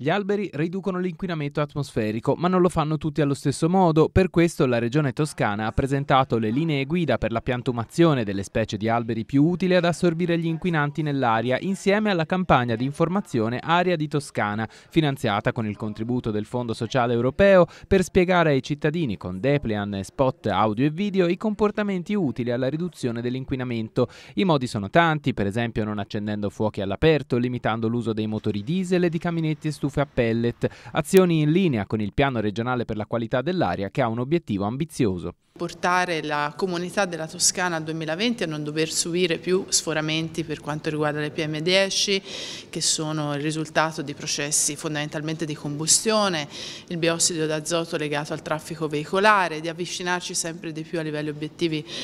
Gli alberi riducono l'inquinamento atmosferico, ma non lo fanno tutti allo stesso modo. Per questo la Regione Toscana ha presentato le linee guida per la piantumazione delle specie di alberi più utili ad assorbire gli inquinanti nell'aria, insieme alla campagna di informazione Aria di Toscana, finanziata con il contributo del Fondo Sociale Europeo per spiegare ai cittadini con Deplean e spot audio e video i comportamenti utili alla riduzione dell'inquinamento. I modi sono tanti, per esempio non accendendo fuochi all'aperto, limitando l'uso dei motori diesel e di caminetti estufati stufe a pellet, azioni in linea con il piano regionale per la qualità dell'aria che ha un obiettivo ambizioso. Portare la comunità della Toscana al 2020 a non dover subire più sforamenti per quanto riguarda le PM10 che sono il risultato di processi fondamentalmente di combustione, il biossido d'azoto legato al traffico veicolare, di avvicinarci sempre di più a livello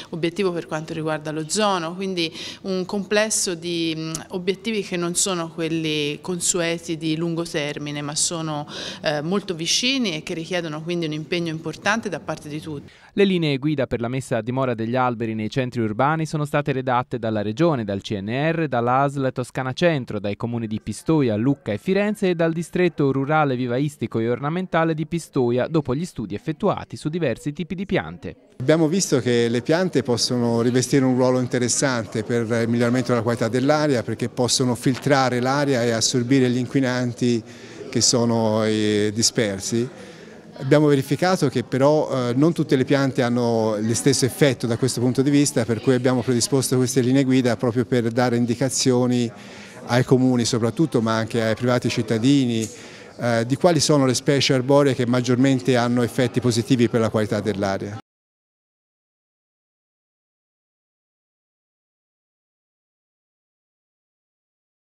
obiettivo per quanto riguarda l'ozono, quindi un complesso di obiettivi che non sono quelli consueti di lungo termine termine ma sono eh, molto vicini e che richiedono quindi un impegno importante da parte di tutti. Le linee guida per la messa a dimora degli alberi nei centri urbani sono state redatte dalla Regione, dal CNR, dall'ASL Toscana Centro, dai comuni di Pistoia, Lucca e Firenze e dal distretto rurale vivaistico e ornamentale di Pistoia dopo gli studi effettuati su diversi tipi di piante. Abbiamo visto che le piante possono rivestire un ruolo interessante per il miglioramento della qualità dell'aria perché possono filtrare l'aria e assorbire gli inquinanti che sono dispersi. Abbiamo verificato che però eh, non tutte le piante hanno lo stesso effetto da questo punto di vista, per cui abbiamo predisposto queste linee guida proprio per dare indicazioni ai comuni soprattutto, ma anche ai privati cittadini, eh, di quali sono le specie arboree che maggiormente hanno effetti positivi per la qualità dell'aria.